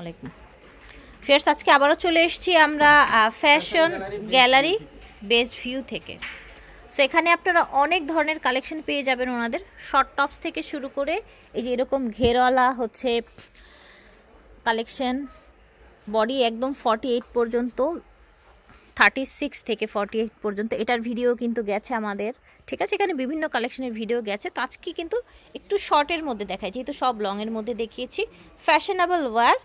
আলাইকুম ফেরস আজকে আবারও চলে এসেছি আমরা ফ্যাশন গ্যালারি বেস্ট ভিউ থেকে সো এখানে আপনারা অনেক ধরনের কালেকশন পেয়ে যাবেন ওনাদের শর্ট টপস থেকে শুরু করে এই যে এরকম ঘেরওয়ালা হচ্ছে কালেকশন বডি একদম ফর্টি এইট পর্যন্ত থার্টি সিক্স থেকে ফর্টি এইট পর্যন্ত এটার ভিডিও কিন্তু গেছে আমাদের ঠিক আছে এখানে বিভিন্ন কালেকশনের ভিডিও গেছে তো আজকে কিন্তু একটু শর্টের মধ্যে দেখায় যেহেতু সব লংয়ের মধ্যে দেখিয়েছি ফ্যাশনেবল ওয়ার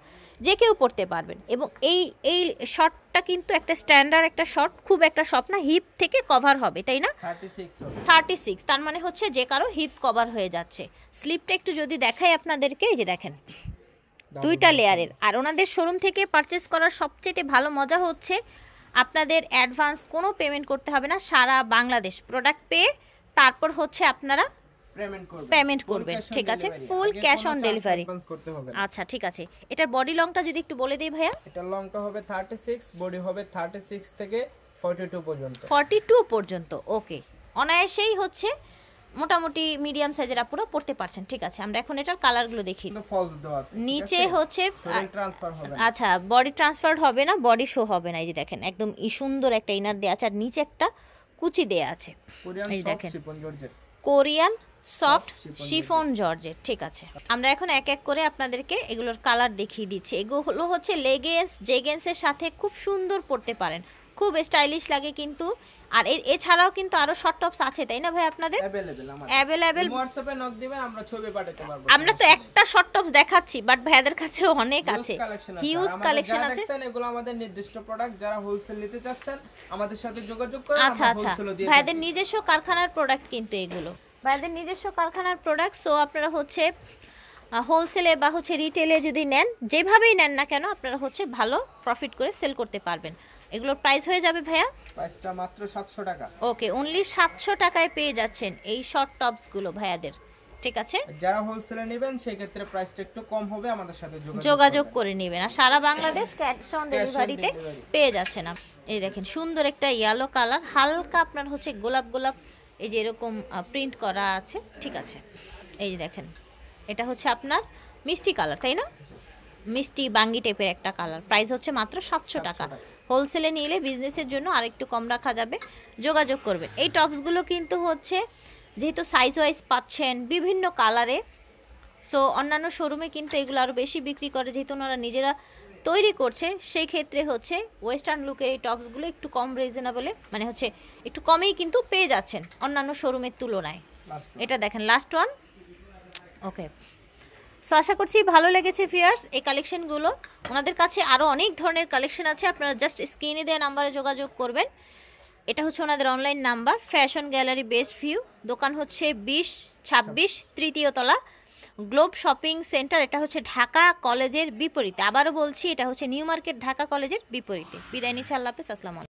যে কেউ পড়তে পারবেন এবং এই এই শর্টটা কিন্তু একটা স্ট্যান্ডার্ড একটা শর্ট খুব একটা শপ না হিপ থেকে কভার হবে তাই না থার্টি সিক্স তার মানে হচ্ছে যে কারো হিপ কভার হয়ে যাচ্ছে স্লিপটা একটু যদি দেখাই আপনাদেরকে এই যে দেখেন দুইটা লেয়ারের আর ওনাদের শোরুম থেকে পারচেস করার সবচেয়ে ভালো মজা হচ্ছে আপনাদের অ্যাডভান্স কোনো পেমেন্ট করতে হবে না সারা বাংলাদেশ প্রোডাক্ট পেয়ে তারপর হচ্ছে আপনারা পেমেন্ট করবেন ঠিক আছে ফুল ক্যাশ অন ডেলিভারি আচ্ছা ঠিক আছে এটার বডি লংটা যদি একটু বলে দিই ভাইয়া এটার লংটা হবে 36 বডি হবে 36 থেকে 42 পর্যন্ত 42 পর্যন্ত ওকে অনায়াসেই হচ্ছে মোটামুটি মিডিয়াম সাইজের আপুরা পড়তে পারছেন ঠিক আছে আমরা এখন এটার কালারগুলো দেখি নিচে হচ্ছে আচ্ছা বডি ট্রান্সফার হবে না আচ্ছা, বডি শো হবে না এই যে দেখেন একদম সুন্দর একটা ইনার দেওয়া আছে আর নিচে একটা কুচি দেয়া আছে এই দেখেন কোরিয়ান সফট শিফন জর্জের ঠিক আছে আমরা এখন এক এক করে আপনাদেরকে এগুলোর কালার দেখিয়ে দিচ্ছি এগুলো হচ্ছে লেগেন্স জেগেন্সের সাথে খুব সুন্দর পড়তে পারেন খুব স্টাইলিশ লাগে কিন্তু আর এছাড়াও কিন্তু আরো শর্ট টপস আছে তাই না ভাই আপনাদের অ্যাভেলেবেল হোয়াটসঅ্যাপে নক দিবেন আমরা ছবি পাঠাতে পারবো আমরা তো একটা শর্ট টপস দেখাচ্ছি বাট ভাইদের কাছে অনেক আছে হিউজ কালেকশন আছে এগুলো আমাদের নির্দিষ্ট প্রোডাক্ট যারা হোলসেল নিতে চাচ্ছেন আমাদের সাথে যোগাযোগ করুন আচ্ছা আচ্ছা ভাইদের নিজস্ব কারখানার প্রোডাক্ট কিন্তু এগুলো ভাইদের নিজস্ব কারখানার প্রোডাক্ট সো আপনারা হচ্ছে হোলসেলে বা হচ্ছে রিটেলে যদি নেন যেভাবেই নেন না কেন আপনারা হচ্ছে ভালো প্রফিট করে সেল করতে পারবেন এগুলোর প্রাইস হয়ে যাবে ভাইয়া প্রাইসটা মাত্র 700 টাকা ওকে অনলি 700 টাকায় পেয়ে যাচ্ছেন এই শর্ট টপস গুলো ভাইয়াদের ঠিক আছে যারা হোলসেলে নেবেন সেই ক্ষেত্রে প্রাইসটা একটু কম হবে আমাদের সাথে যোগাযোগ করে নেবেন আর সারা বাংলাদেশ ক্যাশ অন ডেলিভারিতে পেয়ে যাচ্ছেন এই দেখেন সুন্দর একটা ইয়েলো কালার হালকা আপনার হচ্ছে গোলাপ গোলাপ এই যে এরকম প্রিন্ট করা আছে ঠিক আছে এই যে দেখেন এটা হচ্ছে আপনার মিষ্টি কালার তাই না মিষ্টি বাঙ্গি টাইপের একটা কালার প্রাইস হচ্ছে মাত্র সাতশো টাকা হোলসেলে নিলে বিজনেসের জন্য আরেকটু কম রাখা যাবে যোগাযোগ করবেন এই টপসগুলো কিন্তু হচ্ছে যেহেতু সাইজ ওয়াইজ পাচ্ছেন বিভিন্ন কালারে সো অন্যান্য শোরুমে কিন্তু এগুলো আরও বেশি বিক্রি করে যেহেতু ওনারা নিজেরা তৈরি করছে সেই ক্ষেত্রে হচ্ছে ওয়েস্টার্ন লুকের এই টপসগুলো একটু কম রিজনেবলে মানে হচ্ছে একটু কমেই কিন্তু পেয়ে যাচ্ছেন অন্যান্য শোরুমের তুলনায় এটা দেখেন লাস্ট ওয়ান ওকে সো আশা করছি ভালো লেগেছে ফিয়ার্স এই কালেকশনগুলো ওনাদের কাছে আরও অনেক ধরনের কালেকশন আছে আপনারা জাস্ট স্ক্রিনে দেওয়া নাম্বারে যোগাযোগ করবেন এটা হচ্ছে ওনাদের অনলাইন নাম্বার ফ্যাশন গ্যালারি বেস্ট ভিউ দোকান হচ্ছে বিশ ছাব্বিশ তৃতীয়তলা গ্লোব শপিং সেন্টার এটা হচ্ছে ঢাকা কলেজের বিপরীতে আবারও বলছি এটা হচ্ছে নিউ মার্কেট ঢাকা কলেজের বিপরীতে বিদায় নিচ্ছে আল্লাহ হাফেজ আসসালাম